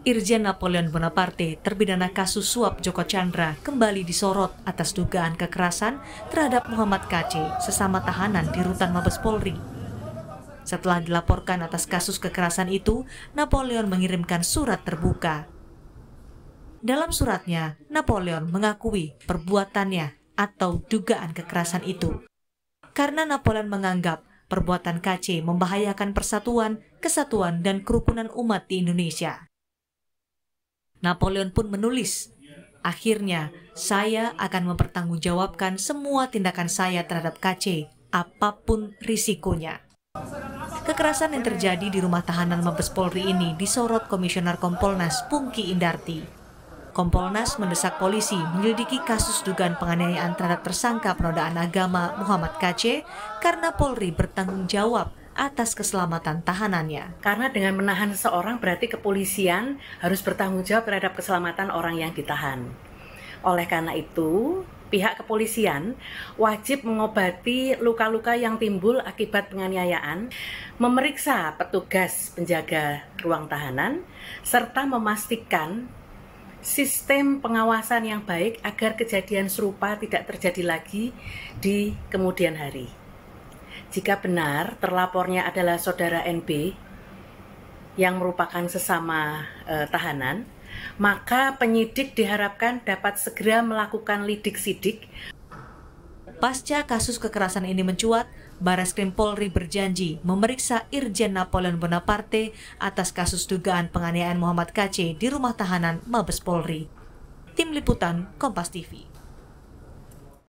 Irjen Napoleon Bonaparte terpidana kasus suap Joko Chandra kembali disorot atas dugaan kekerasan terhadap Muhammad KC sesama tahanan di rutan Mabes Polri. Setelah dilaporkan atas kasus kekerasan itu, Napoleon mengirimkan surat terbuka. Dalam suratnya, Napoleon mengakui perbuatannya atau dugaan kekerasan itu. Karena Napoleon menganggap perbuatan KC membahayakan persatuan, kesatuan, dan kerukunan umat di Indonesia. Napoleon pun menulis, akhirnya saya akan mempertanggungjawabkan semua tindakan saya terhadap KC, apapun risikonya. Kekerasan yang terjadi di rumah tahanan Mabes Polri ini disorot Komisioner Kompolnas Pungki Indarti. Kompolnas mendesak polisi menyelidiki kasus dugaan penganiayaan terhadap tersangka penodaan agama Muhammad KC karena Polri bertanggung jawab atas keselamatan tahanannya. Karena dengan menahan seorang berarti kepolisian harus bertanggung jawab terhadap keselamatan orang yang ditahan. Oleh karena itu, pihak kepolisian wajib mengobati luka-luka yang timbul akibat penganiayaan, memeriksa petugas penjaga ruang tahanan, serta memastikan sistem pengawasan yang baik agar kejadian serupa tidak terjadi lagi di kemudian hari. Jika benar terlapornya adalah saudara NB yang merupakan sesama e, tahanan, maka penyidik diharapkan dapat segera melakukan lidik-sidik. Pasca kasus kekerasan ini mencuat, Baris Krim Polri berjanji memeriksa Irjen Napoleon Bonaparte atas kasus dugaan penganiayaan Muhammad KC di rumah tahanan Mabes Polri. Tim Liputan Kompas TV